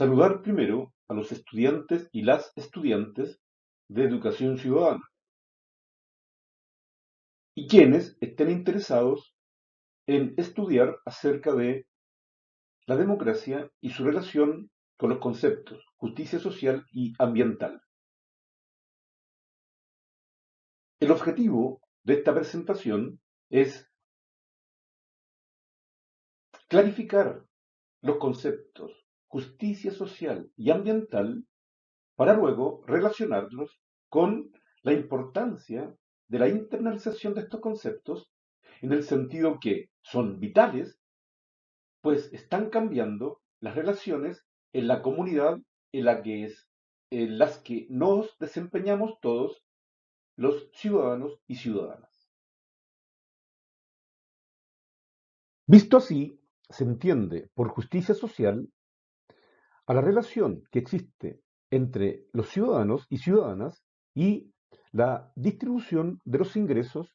Saludar primero a los estudiantes y las estudiantes de Educación Ciudadana y quienes estén interesados en estudiar acerca de la democracia y su relación con los conceptos justicia social y ambiental. El objetivo de esta presentación es clarificar los conceptos justicia social y ambiental para luego relacionarlos con la importancia de la internalización de estos conceptos en el sentido que son vitales, pues están cambiando las relaciones en la comunidad en la que es en las que nos desempeñamos todos los ciudadanos y ciudadanas. Visto así, se entiende por justicia social a la relación que existe entre los ciudadanos y ciudadanas y la distribución de los ingresos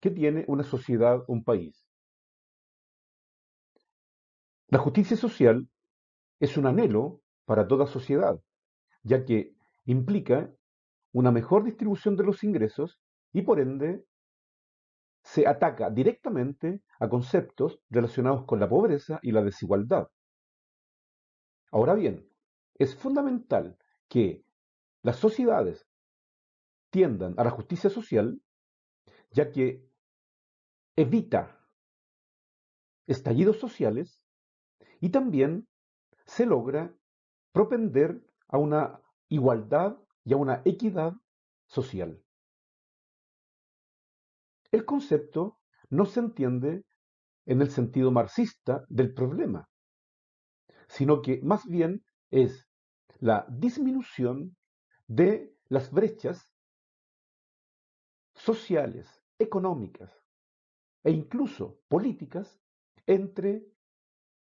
que tiene una sociedad, o un país. La justicia social es un anhelo para toda sociedad, ya que implica una mejor distribución de los ingresos y por ende se ataca directamente a conceptos relacionados con la pobreza y la desigualdad. Ahora bien, es fundamental que las sociedades tiendan a la justicia social, ya que evita estallidos sociales y también se logra propender a una igualdad y a una equidad social. El concepto no se entiende en el sentido marxista del problema, sino que más bien es la disminución de las brechas sociales, económicas e incluso políticas entre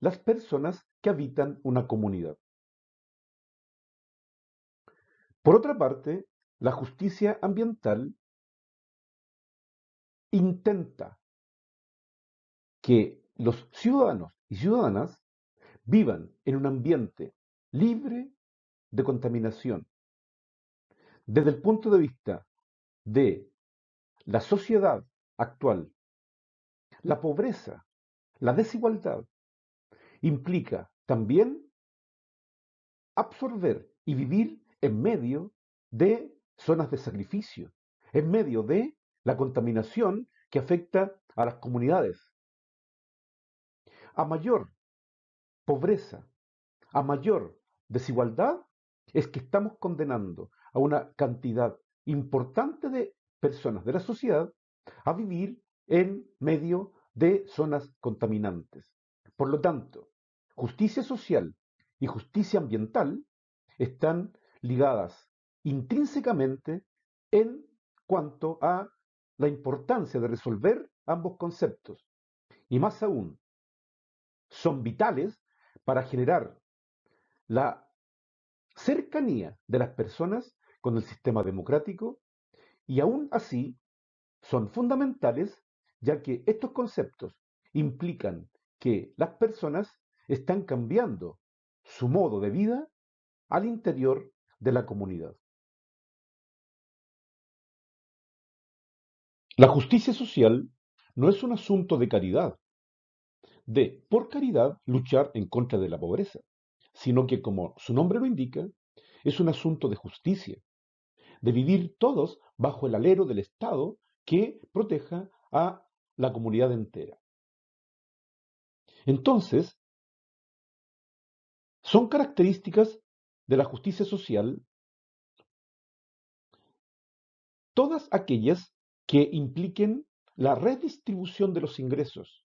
las personas que habitan una comunidad. Por otra parte, la justicia ambiental intenta que los ciudadanos y ciudadanas vivan en un ambiente libre de contaminación. Desde el punto de vista de la sociedad actual, la pobreza, la desigualdad, implica también absorber y vivir en medio de zonas de sacrificio, en medio de la contaminación que afecta a las comunidades. A mayor pobreza, a mayor desigualdad, es que estamos condenando a una cantidad importante de personas de la sociedad a vivir en medio de zonas contaminantes. Por lo tanto, justicia social y justicia ambiental están ligadas intrínsecamente en cuanto a la importancia de resolver ambos conceptos. Y más aún, son vitales para generar la cercanía de las personas con el sistema democrático y aún así son fundamentales ya que estos conceptos implican que las personas están cambiando su modo de vida al interior de la comunidad. La justicia social no es un asunto de caridad de, por caridad, luchar en contra de la pobreza, sino que, como su nombre lo indica, es un asunto de justicia, de vivir todos bajo el alero del Estado que proteja a la comunidad entera. Entonces, son características de la justicia social todas aquellas que impliquen la redistribución de los ingresos,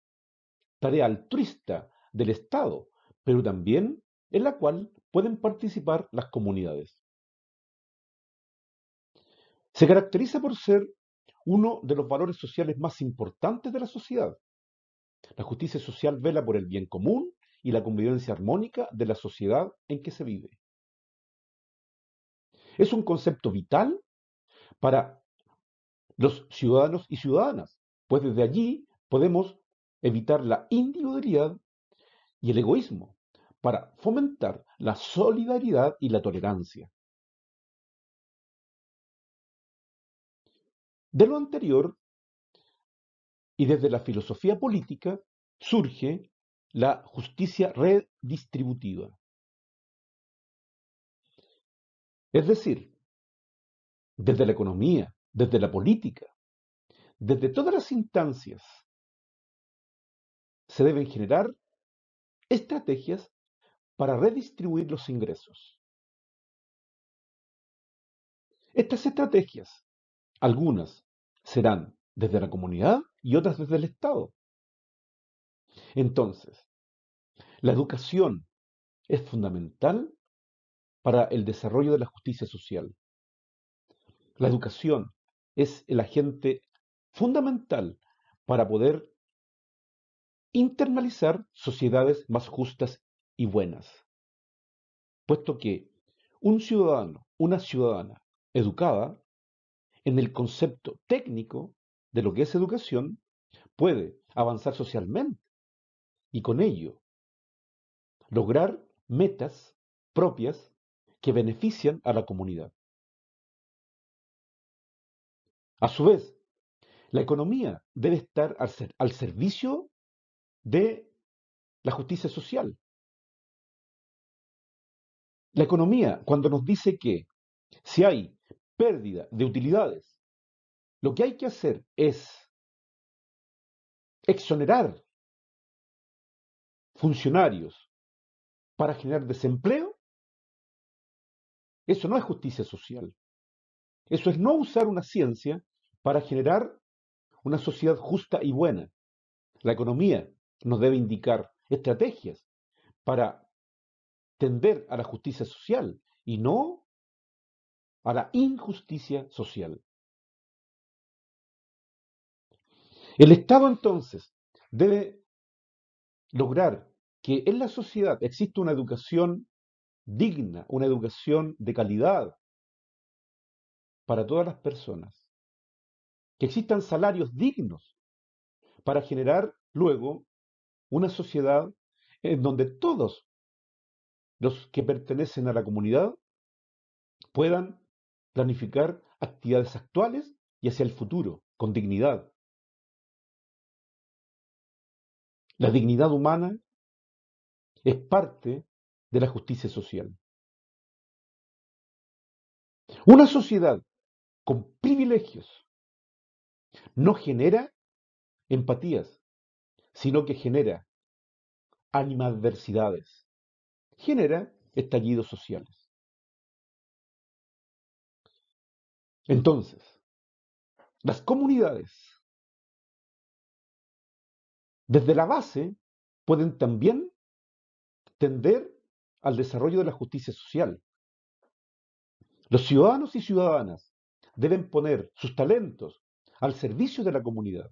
tarea altruista del Estado, pero también en la cual pueden participar las comunidades. Se caracteriza por ser uno de los valores sociales más importantes de la sociedad. La justicia social vela por el bien común y la convivencia armónica de la sociedad en que se vive. Es un concepto vital para los ciudadanos y ciudadanas, pues desde allí podemos evitar la individualidad y el egoísmo, para fomentar la solidaridad y la tolerancia. De lo anterior, y desde la filosofía política, surge la justicia redistributiva. Es decir, desde la economía, desde la política, desde todas las instancias se deben generar estrategias para redistribuir los ingresos. Estas estrategias, algunas serán desde la comunidad y otras desde el Estado. Entonces, la educación es fundamental para el desarrollo de la justicia social. La educación es el agente fundamental para poder internalizar sociedades más justas y buenas. Puesto que un ciudadano, una ciudadana educada, en el concepto técnico de lo que es educación, puede avanzar socialmente y con ello lograr metas propias que benefician a la comunidad. A su vez, la economía debe estar al, servicio de la justicia social. La economía, cuando nos dice que si hay pérdida de utilidades, lo que hay que hacer es exonerar funcionarios para generar desempleo, eso no es justicia social. Eso es no usar una ciencia para generar una sociedad justa y buena. La economía, nos debe indicar estrategias para tender a la justicia social y no a la injusticia social. El Estado entonces debe lograr que en la sociedad exista una educación digna, una educación de calidad para todas las personas, que existan salarios dignos para generar luego una sociedad en donde todos los que pertenecen a la comunidad puedan planificar actividades actuales y hacia el futuro, con dignidad. La dignidad humana es parte de la justicia social. Una sociedad con privilegios no genera empatías, sino que genera animadversidades, genera estallidos sociales. Entonces, las comunidades, desde la base, pueden también tender al desarrollo de la justicia social. Los ciudadanos y ciudadanas deben poner sus talentos al servicio de la comunidad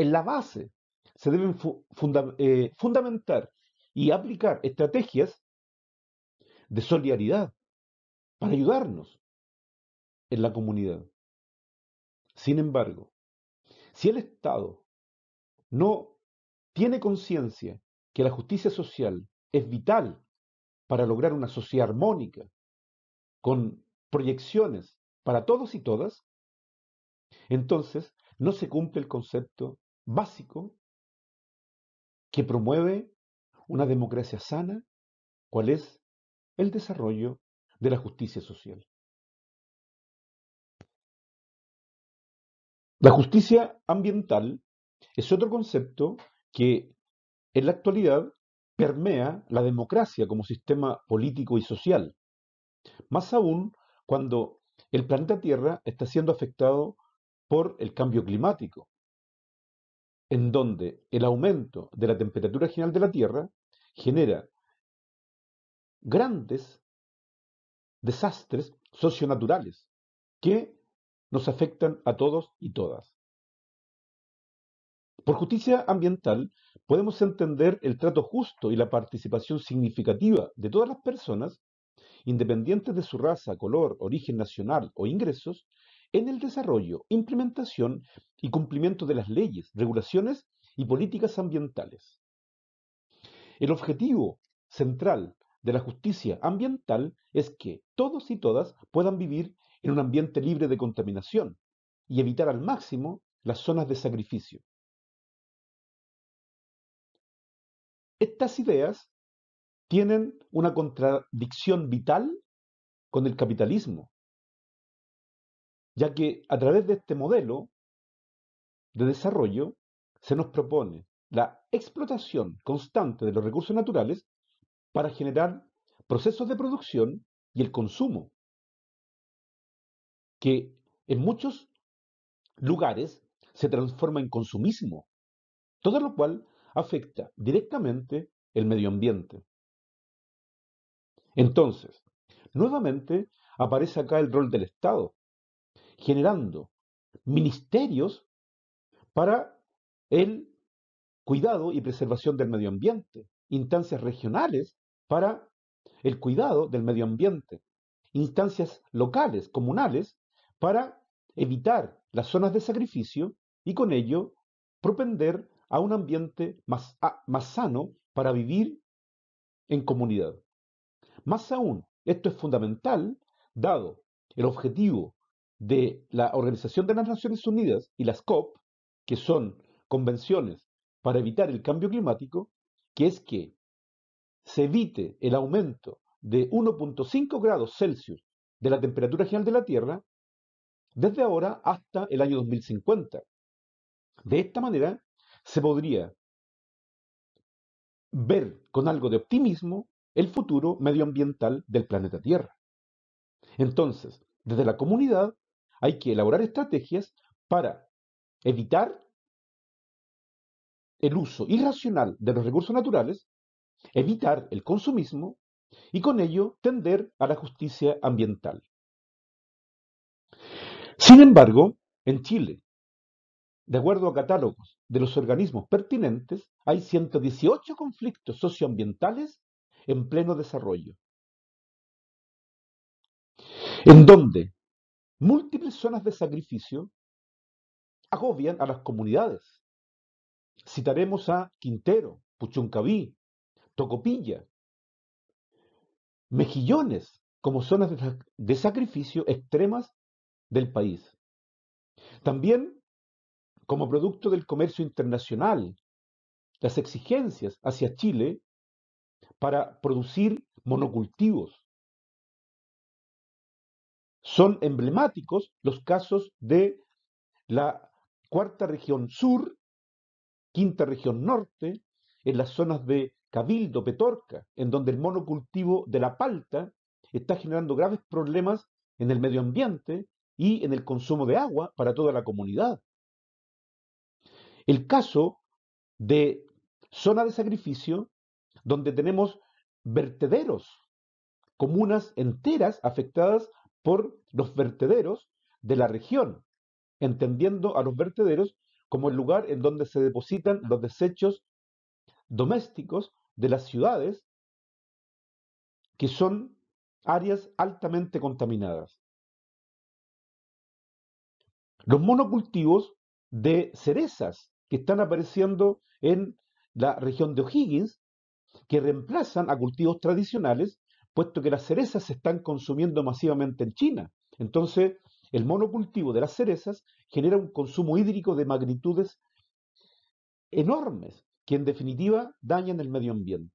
en la base se deben eh, fundamentar y aplicar estrategias de solidaridad para ayudarnos en la comunidad. Sin embargo, si el Estado no tiene conciencia que la justicia social es vital para lograr una sociedad armónica, con proyecciones para todos y todas, entonces no se cumple el concepto básico que promueve una democracia sana, cuál es el desarrollo de la justicia social. La justicia ambiental es otro concepto que en la actualidad permea la democracia como sistema político y social, más aún cuando el planeta Tierra está siendo afectado por el cambio climático, en donde el aumento de la temperatura general de la Tierra genera grandes desastres socionaturales que nos afectan a todos y todas. Por justicia ambiental podemos entender el trato justo y la participación significativa de todas las personas, independientes de su raza, color, origen nacional o ingresos, en el desarrollo, implementación y cumplimiento de las leyes, regulaciones y políticas ambientales. El objetivo central de la justicia ambiental es que todos y todas puedan vivir en un ambiente libre de contaminación y evitar al máximo las zonas de sacrificio. Estas ideas tienen una contradicción vital con el capitalismo, ya que a través de este modelo de desarrollo se nos propone la explotación constante de los recursos naturales para generar procesos de producción y el consumo, que en muchos lugares se transforma en consumismo, todo lo cual afecta directamente el medio ambiente. Entonces, nuevamente aparece acá el rol del Estado, generando mm. ministerios para el cuidado y preservación del medio ambiente, instancias regionales para el cuidado del medio ambiente, instancias locales, comunales, para evitar las zonas de sacrificio y con ello propender a un ambiente más, más sano para vivir en comunidad. Más aún, esto es fundamental dado el objetivo de la Organización de las Naciones Unidas y las COP, que son convenciones para evitar el cambio climático, que es que se evite el aumento de 1.5 grados Celsius de la temperatura general de la Tierra desde ahora hasta el año 2050. De esta manera se podría ver con algo de optimismo el futuro medioambiental del planeta Tierra. Entonces, desde la comunidad hay que elaborar estrategias para evitar el uso irracional de los recursos naturales, evitar el consumismo y con ello tender a la justicia ambiental. Sin embargo, en Chile, de acuerdo a catálogos de los organismos pertinentes, hay 118 conflictos socioambientales en pleno desarrollo, en dónde? Múltiples zonas de sacrificio agobian a las comunidades. Citaremos a Quintero, Puchuncaví, Tocopilla, Mejillones como zonas de sacrificio extremas del país. También como producto del comercio internacional, las exigencias hacia Chile para producir monocultivos, son emblemáticos los casos de la cuarta región sur, quinta región norte, en las zonas de Cabildo, Petorca, en donde el monocultivo de la palta está generando graves problemas en el medio ambiente y en el consumo de agua para toda la comunidad. El caso de zona de sacrificio, donde tenemos vertederos, comunas enteras afectadas por los vertederos de la región, entendiendo a los vertederos como el lugar en donde se depositan los desechos domésticos de las ciudades, que son áreas altamente contaminadas. Los monocultivos de cerezas que están apareciendo en la región de O'Higgins, que reemplazan a cultivos tradicionales puesto que las cerezas se están consumiendo masivamente en China. Entonces, el monocultivo de las cerezas genera un consumo hídrico de magnitudes enormes, que en definitiva dañan el medio ambiente.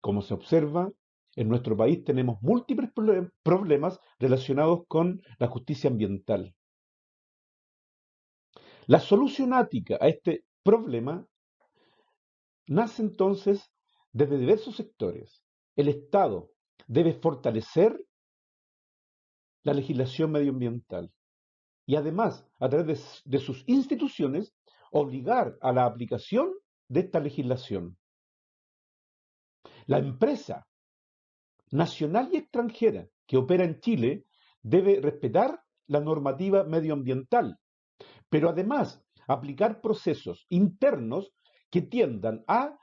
Como se observa, en nuestro país tenemos múltiples problemas relacionados con la justicia ambiental. La solucionática a este problema nace entonces desde diversos sectores, el Estado debe fortalecer la legislación medioambiental y además, a través de, sus instituciones, obligar a la aplicación de esta legislación. La empresa nacional y extranjera que opera en Chile debe respetar la normativa medioambiental, pero además aplicar procesos internos que tiendan a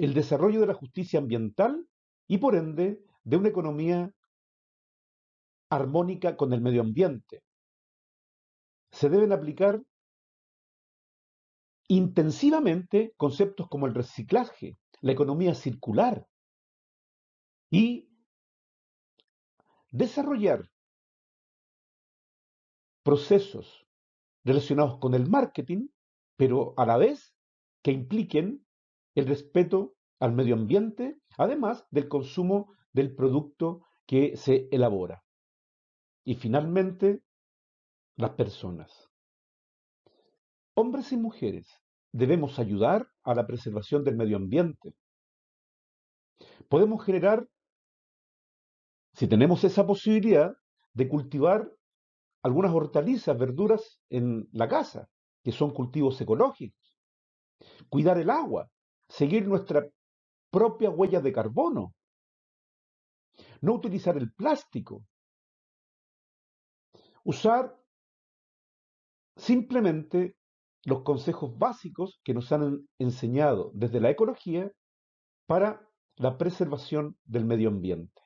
el desarrollo de la justicia ambiental y por ende de una economía armónica con el medio ambiente. Se deben aplicar intensivamente conceptos como el reciclaje, la economía circular y desarrollar procesos relacionados con el marketing, pero a la vez que impliquen el respeto al medio ambiente, además del consumo del producto que se elabora. Y finalmente, las personas. Hombres y mujeres, debemos ayudar a la preservación del medio ambiente. Podemos generar, si tenemos esa posibilidad, de cultivar algunas hortalizas, verduras en la casa, que son cultivos ecológicos. Cuidar el agua, seguir nuestra propia huella de carbono, no utilizar el plástico, usar simplemente los consejos básicos que nos han enseñado desde la ecología para la preservación del medio ambiente.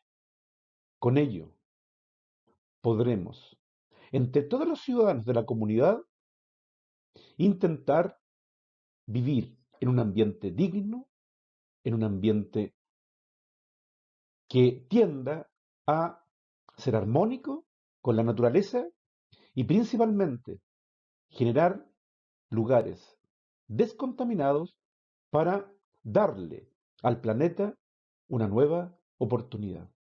Con ello, podremos, entre todos los ciudadanos de la comunidad, intentar vivir en un ambiente digno, en un ambiente que tienda a ser armónico con la naturaleza y principalmente generar lugares descontaminados para darle al planeta una nueva oportunidad.